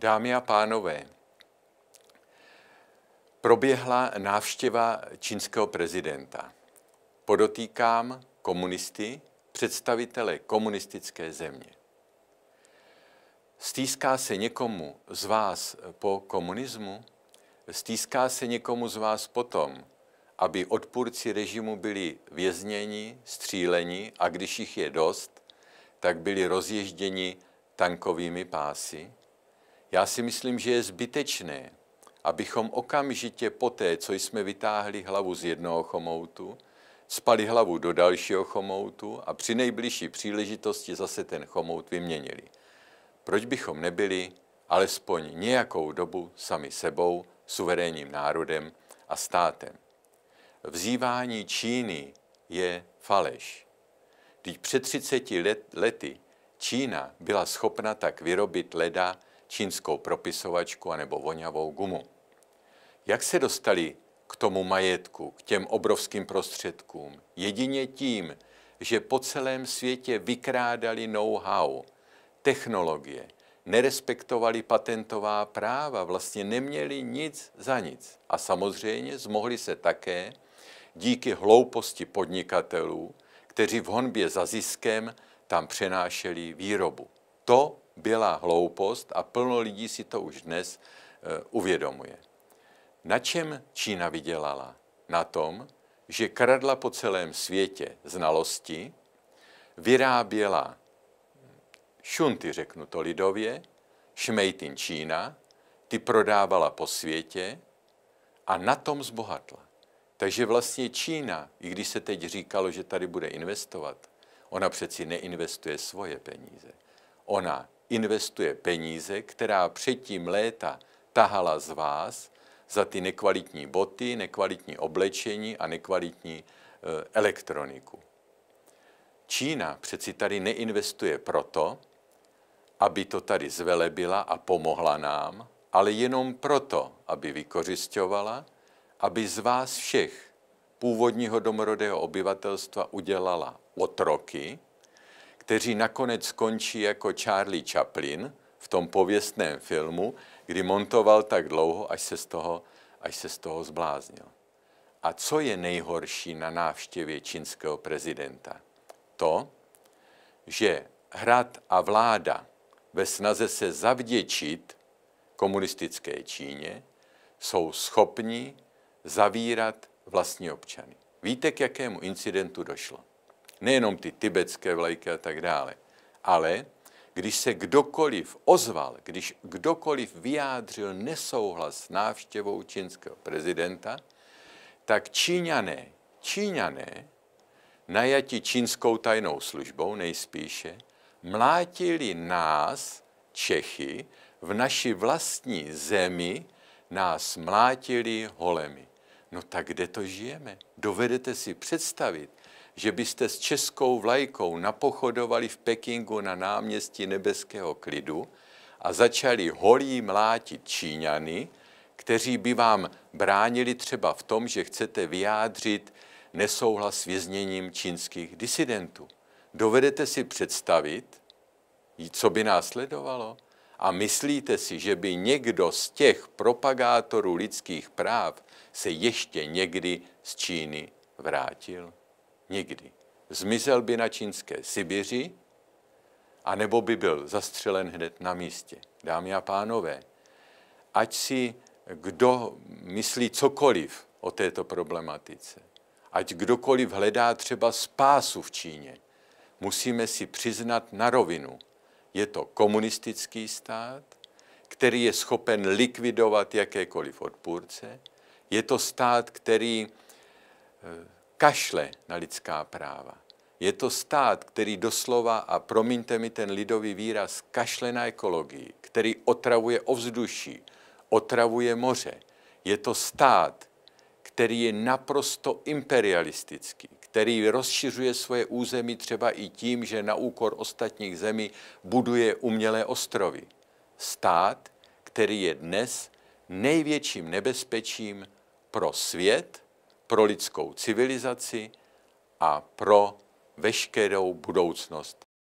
Dámy a pánové, proběhla návštěva čínského prezidenta. Podotýkám komunisty, představitele komunistické země. Stýská se někomu z vás po komunismu? Stýská se někomu z vás potom, aby odpůrci režimu byli vězněni, stříleni a když jich je dost, tak byli rozježděni tankovými pásy? Já si myslím, že je zbytečné, abychom okamžitě po té, co jsme vytáhli hlavu z jednoho chomoutu, spali hlavu do dalšího chomoutu a při nejbližší příležitosti zase ten chomout vyměnili. Proč bychom nebyli alespoň nějakou dobu sami sebou, suverénním národem a státem? Vzývání Číny je faleš. Když před 30 let, lety Čína byla schopna tak vyrobit leda čínskou propisovačku anebo voňavou gumu. Jak se dostali k tomu majetku, k těm obrovským prostředkům? Jedině tím, že po celém světě vykrádali know-how, technologie, nerespektovali patentová práva, vlastně neměli nic za nic. A samozřejmě zmohli se také díky hlouposti podnikatelů, kteří v honbě za ziskem tam přenášeli výrobu. To byla hloupost a plno lidí si to už dnes eh, uvědomuje. Na čem Čína vydělala? Na tom, že kradla po celém světě znalosti, vyráběla šunty, řeknu to lidově, šmejtin Čína, ty prodávala po světě a na tom zbohatla. Takže vlastně Čína, i když se teď říkalo, že tady bude investovat, ona přeci neinvestuje svoje peníze. Ona investuje peníze, která předtím léta tahala z vás za ty nekvalitní boty, nekvalitní oblečení a nekvalitní eh, elektroniku. Čína přeci tady neinvestuje proto, aby to tady zvelebila a pomohla nám, ale jenom proto, aby vykořišťovala, aby z vás všech původního domorodého obyvatelstva udělala otroky, kteří nakonec skončí jako Charlie Chaplin v tom pověstném filmu, kdy montoval tak dlouho, až se z toho, až se z toho zbláznil. A co je nejhorší na návštěvě čínského prezidenta? To, že hrad a vláda ve snaze se zavděčit komunistické Číně jsou schopni zavírat vlastní občany. Víte, k jakému incidentu došlo? nejenom ty tibetské vlajky a tak dále. Ale když se kdokoliv ozval, když kdokoliv vyjádřil nesouhlas s návštěvou čínského prezidenta, tak Číňané, Číňané, najati čínskou tajnou službou nejspíše, mlátili nás, Čechy, v naší vlastní zemi, nás mlátili holemi. No tak kde to žijeme? Dovedete si představit, že byste s českou vlajkou napochodovali v Pekingu na náměstí nebeského klidu a začali holí mlátit Číňany, kteří by vám bránili třeba v tom, že chcete vyjádřit nesouhlas s vězněním čínských disidentů. Dovedete si představit, co by následovalo? A myslíte si, že by někdo z těch propagátorů lidských práv se ještě někdy z Číny vrátil? nikdy. Zmizel by na čínské Sibiři, anebo by byl zastřelen hned na místě. Dámy a pánové, ať si kdo myslí cokoliv o této problematice, ať kdokoliv hledá třeba spásu v Číně, musíme si přiznat na rovinu. Je to komunistický stát, který je schopen likvidovat jakékoliv odpůrce, je to stát, který eh, kašle na lidská práva. Je to stát, který doslova, a promiňte mi ten lidový výraz, kašle na ekologii, který otravuje ovzduší, otravuje moře. Je to stát, který je naprosto imperialistický, který rozšiřuje svoje území třeba i tím, že na úkor ostatních zemí buduje umělé ostrovy. Stát, který je dnes největším nebezpečím pro svět pro lidskou civilizaci a pro veškerou budoucnost